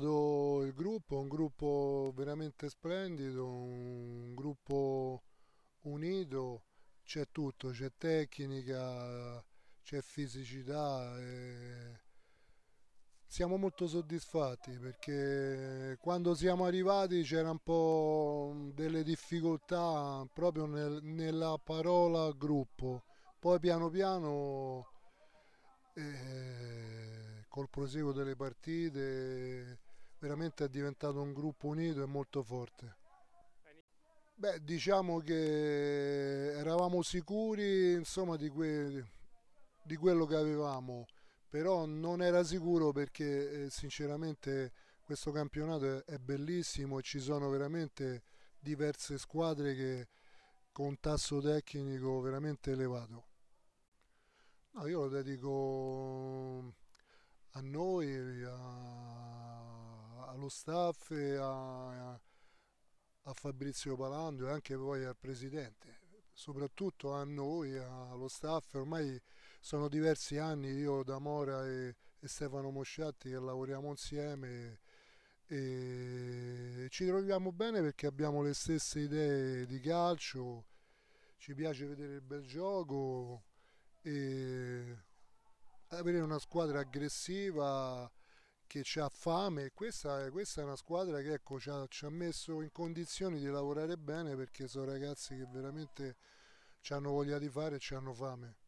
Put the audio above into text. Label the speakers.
Speaker 1: il gruppo, un gruppo veramente splendido, un gruppo unito, c'è tutto, c'è tecnica, c'è fisicità. E siamo molto soddisfatti perché quando siamo arrivati c'era un po' delle difficoltà proprio nel, nella parola gruppo, poi piano piano eh, col proseguo delle partite veramente è diventato un gruppo unito e molto forte. Beh, diciamo che eravamo sicuri insomma, di, que di, quello che avevamo, però non era sicuro perché eh, sinceramente questo campionato è bellissimo, e ci sono veramente diverse squadre che con un tasso tecnico veramente elevato. No, io lo dedico allo staff, a, a Fabrizio Palando e anche poi al Presidente, soprattutto a noi, allo staff, ormai sono diversi anni io da Mora e, e Stefano Mosciatti che lavoriamo insieme e, e ci troviamo bene perché abbiamo le stesse idee di calcio, ci piace vedere il bel gioco e avere una squadra aggressiva che ha fame. Questa, questa, è una squadra che ecco, ci, ha, ci, ha, messo in condizioni di lavorare bene perché sono ragazzi che veramente ci hanno voglia di fare e ci hanno fame.